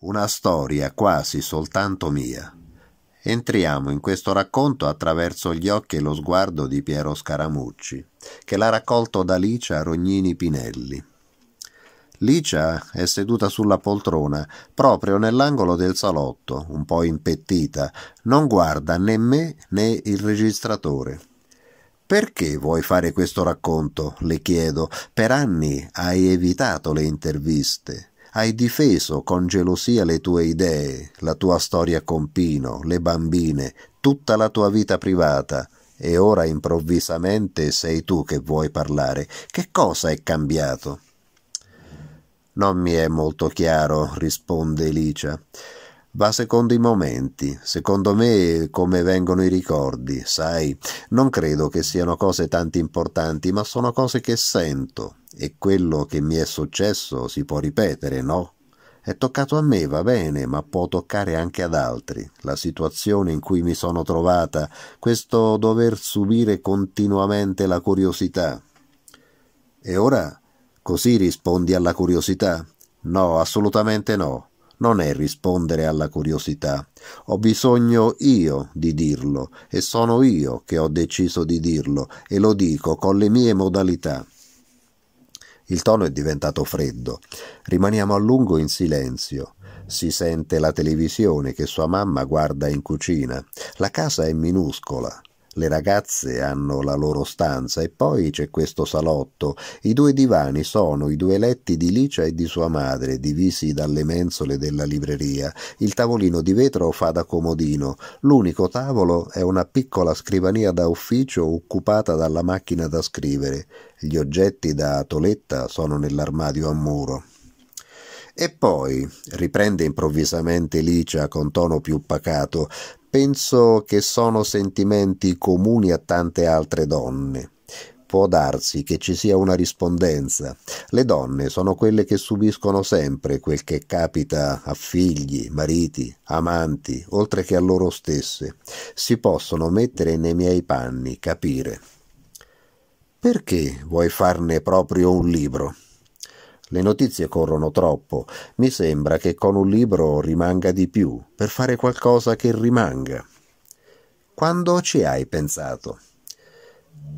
Una storia quasi soltanto mia. Entriamo in questo racconto attraverso gli occhi e lo sguardo di Piero Scaramucci, che l'ha raccolto da Licia Rognini Pinelli. Licia è seduta sulla poltrona, proprio nell'angolo del salotto, un po' impettita, non guarda né me né il registratore. Perché vuoi fare questo racconto? le chiedo. Per anni hai evitato le interviste. Hai difeso con gelosia le tue idee, la tua storia con Pino, le bambine, tutta la tua vita privata, e ora improvvisamente sei tu che vuoi parlare. Che cosa è cambiato? Non mi è molto chiaro, risponde Licia. Va secondo i momenti, secondo me come vengono i ricordi, sai. Non credo che siano cose tanto importanti, ma sono cose che sento, e quello che mi è successo si può ripetere, no? È toccato a me, va bene, ma può toccare anche ad altri. La situazione in cui mi sono trovata, questo dover subire continuamente la curiosità. E ora così rispondi alla curiosità? No, assolutamente no. Non è rispondere alla curiosità. Ho bisogno io di dirlo e sono io che ho deciso di dirlo e lo dico con le mie modalità. Il tono è diventato freddo. Rimaniamo a lungo in silenzio. Si sente la televisione che sua mamma guarda in cucina. La casa è minuscola. Le ragazze hanno la loro stanza e poi c'è questo salotto. I due divani sono i due letti di Licia e di sua madre, divisi dalle mensole della libreria. Il tavolino di vetro fa da comodino. L'unico tavolo è una piccola scrivania da ufficio occupata dalla macchina da scrivere. Gli oggetti da toletta sono nell'armadio a muro. E poi, riprende improvvisamente Licia con tono più pacato, penso che sono sentimenti comuni a tante altre donne. Può darsi che ci sia una rispondenza. Le donne sono quelle che subiscono sempre quel che capita a figli, mariti, amanti, oltre che a loro stesse. Si possono mettere nei miei panni, capire. Perché vuoi farne proprio un libro? Le notizie corrono troppo. Mi sembra che con un libro rimanga di più, per fare qualcosa che rimanga. Quando ci hai pensato?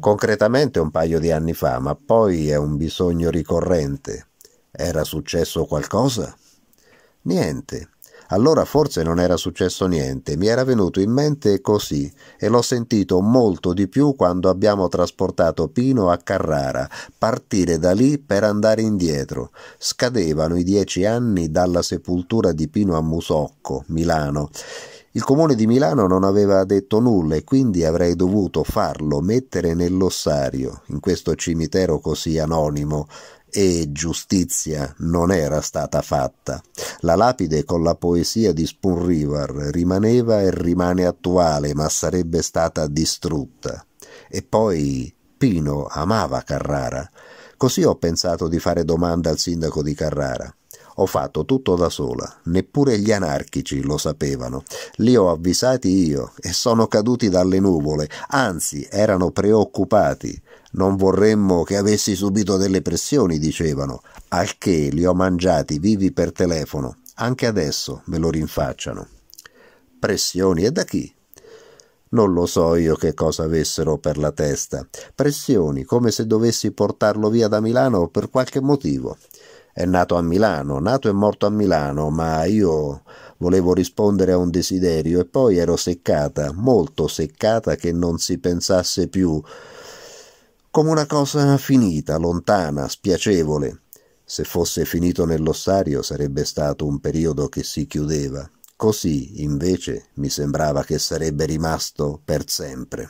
Concretamente un paio di anni fa, ma poi è un bisogno ricorrente. Era successo qualcosa? Niente. Allora forse non era successo niente, mi era venuto in mente così e l'ho sentito molto di più quando abbiamo trasportato Pino a Carrara, partire da lì per andare indietro. Scadevano i dieci anni dalla sepoltura di Pino a Musocco, Milano. Il comune di Milano non aveva detto nulla e quindi avrei dovuto farlo mettere nell'ossario, in questo cimitero così anonimo, e giustizia non era stata fatta. La lapide con la poesia di Spoon River rimaneva e rimane attuale, ma sarebbe stata distrutta. E poi Pino amava Carrara. Così ho pensato di fare domanda al sindaco di Carrara. Ho fatto tutto da sola, neppure gli anarchici lo sapevano. Li ho avvisati io e sono caduti dalle nuvole, anzi erano preoccupati. Non vorremmo che avessi subito delle pressioni, dicevano, al che li ho mangiati vivi per telefono. Anche adesso me lo rinfacciano. Pressioni e da chi? Non lo so io che cosa avessero per la testa. Pressioni, come se dovessi portarlo via da Milano per qualche motivo è nato a Milano, nato e morto a Milano, ma io volevo rispondere a un desiderio e poi ero seccata, molto seccata che non si pensasse più, come una cosa finita, lontana, spiacevole. Se fosse finito nell'ossario sarebbe stato un periodo che si chiudeva. Così, invece, mi sembrava che sarebbe rimasto per sempre.